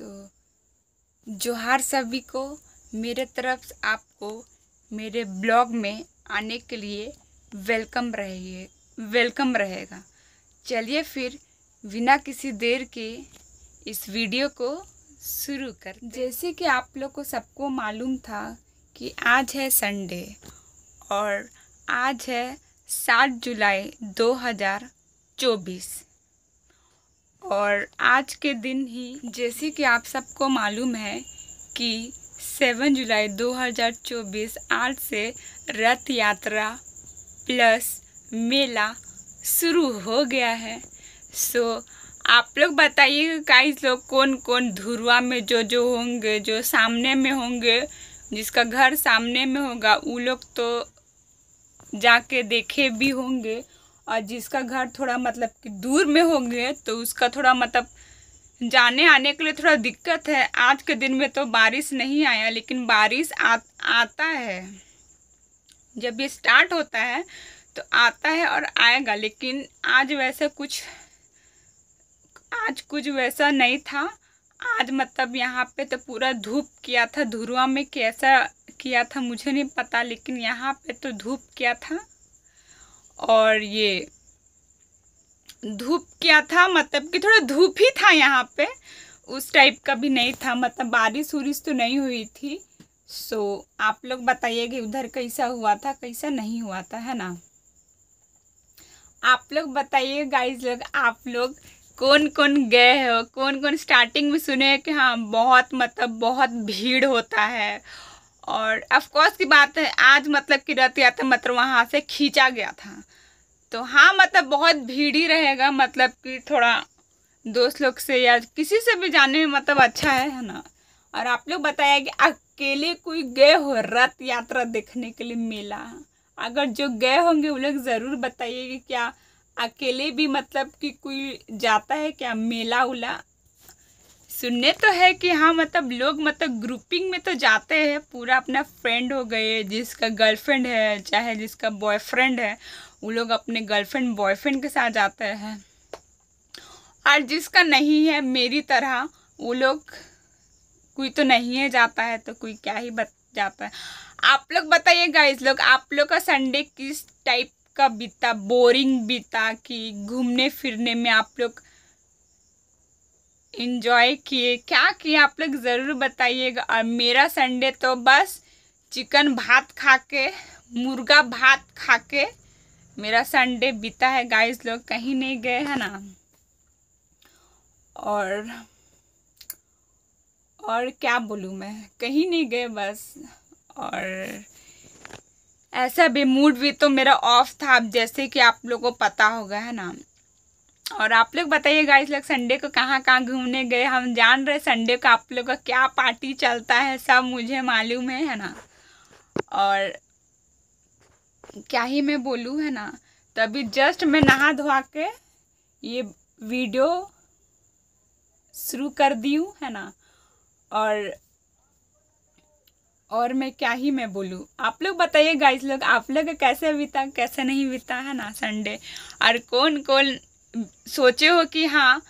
सो जोहार सभी को मेरे तरफ आपको मेरे ब्लॉग में आने के लिए वेलकम रहिए वेलकम रहेगा चलिए फिर बिना किसी देर के इस वीडियो को शुरू कर जैसे कि आप लोग को सबको मालूम था कि आज है संडे और आज है सात जुलाई दो हज़ार चौबीस और आज के दिन ही जैसे कि आप सबको मालूम है कि 7 जुलाई 2024 आज से रथ यात्रा प्लस मेला शुरू हो गया है सो so, आप लोग बताइए कई लोग कौन कौन धुरवा में जो जो होंगे जो सामने में होंगे जिसका घर सामने में होगा वो लोग तो जाके देखे भी होंगे और जिसका घर थोड़ा मतलब कि दूर में होंगे तो उसका थोड़ा मतलब जाने आने के लिए थोड़ा दिक्कत है आज के दिन में तो बारिश नहीं आया लेकिन बारिश आ, आता है जब ये स्टार्ट होता है तो आता है और आएगा लेकिन आज वैसे कुछ आज कुछ वैसा नहीं था आज मतलब यहाँ पे तो पूरा धूप किया था धुरुआ में कैसा किया था मुझे नहीं पता लेकिन यहाँ पे तो धूप किया था और ये धूप क्या था मतलब कि थोड़ा धूप ही था यहाँ पे उस टाइप का भी नहीं था मतलब बारिश उरिश तो नहीं हुई थी सो so, आप लोग बताइए कि उधर कैसा हुआ था कैसा नहीं हुआ था है ना आप लोग बताइए गाइज लोग आप लोग कौन कौन गए हो कौन कौन स्टार्टिंग में सुने कि हाँ बहुत मतलब बहुत भीड़ होता है और अफकोर्स की बात है आज मतलब कि रथ यात्रा मतलब वहाँ से खींचा गया था तो हाँ मतलब बहुत भीड़ ही रहेगा मतलब कि थोड़ा दोस्त लोग से या किसी से भी जाने में मतलब अच्छा है ना और आप लोग बताया कि अकेले कोई गए हो रथ यात्रा देखने के लिए मेला अगर जो गए होंगे वो लोग ज़रूर बताइए कि क्या अकेले भी मतलब कि कोई जाता है क्या मेला उला सुनने तो है कि हाँ मतलब लोग मतलब ग्रुपिंग में तो जाते हैं पूरा अपना फ्रेंड हो गए जिसका गर्लफ्रेंड है चाहे जिसका बॉयफ्रेंड है वो लोग अपने गर्लफ्रेंड बॉयफ्रेंड के साथ जाते हैं और जिसका नहीं है मेरी तरह वो लोग कोई तो नहीं है जाता है तो कोई क्या ही बत जाता है आप लोग बताइएगा इस लोग आप लोग का संडे किस टाइप का बीता बोरिंग बीता कि घूमने फिरने में आप लोग इन्जॉय किए क्या किए आप लोग ज़रूर बताइएगा और मेरा संडे तो बस चिकन भात खा के मुर्गा भात खा के मेरा संडे बीता है गाइस लोग कहीं नहीं गए हैं ना और और क्या बोलूँ मैं कहीं नहीं गए बस और ऐसा भी मूड भी तो मेरा ऑफ था अब जैसे कि आप लोगों को पता होगा है ना और आप लोग बताइए गाइस लोग संडे को कहाँ कहाँ घूमने गए हम जान रहे संडे को आप लोग का क्या पार्टी चलता है सब मुझे मालूम है है ना और क्या ही मैं बोलूँ है ना तो अभी जस्ट मैं नहा धोआ के ये वीडियो शुरू कर दी हूँ है ना और और मैं क्या ही मैं बोलूँ आप लोग बताइए गाइस लोग आप लोग कैसे बीता कैसे नहीं बीता है ना संडे और कौन कौन सोचे हो कि हाँ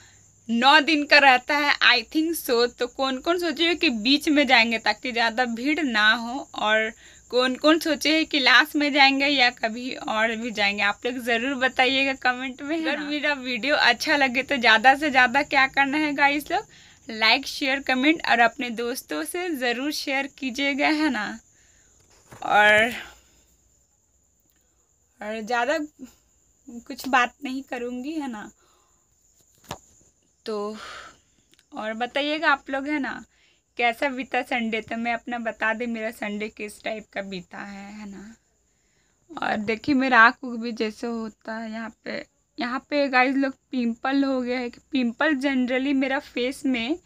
नौ दिन का रहता है आई थिंक सो तो कौन कौन सोचे हो कि बीच में जाएंगे ताकि ज़्यादा भीड़ ना हो और कौन कौन सोचे है कि लास्ट में जाएंगे या कभी और भी जाएंगे आप लोग ज़रूर बताइएगा कमेंट में अगर मेरा वीडियो अच्छा लगे तो ज़्यादा से ज़्यादा क्या करना है गाइस लोग लाइक शेयर कमेंट और अपने दोस्तों से ज़रूर शेयर कीजिएगा है ना और और ज़्यादा कुछ बात नहीं करूँगी है ना तो और बताइएगा आप लोग है ना कैसा बीता संडे तो मैं अपना बता दे मेरा संडे किस टाइप का बीता है है ना और देखिए मेरा आँख उख भी जैसे होता है यहाँ पे यहाँ पे गाइस लोग पिंपल हो गया है कि पिंपल जनरली मेरा फेस में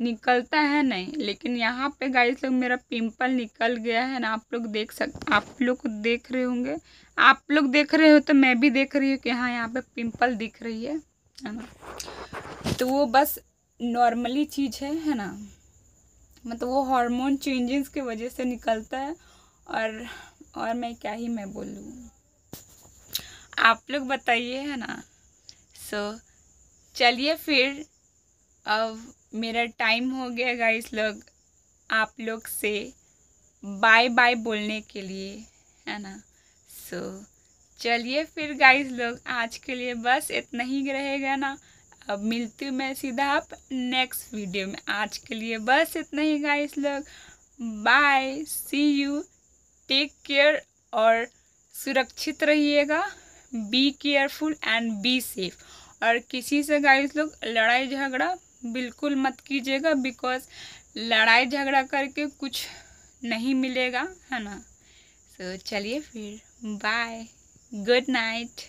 निकलता है नहीं लेकिन यहाँ पे गाइस लोग मेरा पिंपल निकल गया है ना आप लोग देख सक आप लोग देख रहे होंगे आप लोग देख रहे हो तो मैं भी देख रही हूँ कि हाँ यहाँ पे पिंपल दिख रही है है ना तो वो बस नॉर्मली चीज़ है है ना मतलब वो हार्मोन चेंजेस की वजह से निकलता है और और मैं क्या ही मैं बोलूँ आप लोग बताइए है ना सो so, चलिए फिर अब मेरा टाइम हो गया गाइस लोग आप लोग से बाय बाय बोलने के लिए है ना सो so, चलिए फिर गाइस लोग आज के लिए बस इतना ही रहेगा ना अब मिलती हूँ मैं सीधा आप नेक्स्ट वीडियो में आज के लिए बस इतना ही गाइस लोग bye see you take care और सुरक्षित रहिएगा be careful and be safe और किसी से गाइस लोग लड़ाई झगड़ा बिल्कुल मत कीजिएगा बिकॉज लड़ाई झगड़ा करके कुछ नहीं मिलेगा है ना सो so, चलिए फिर बाय गुड नाइट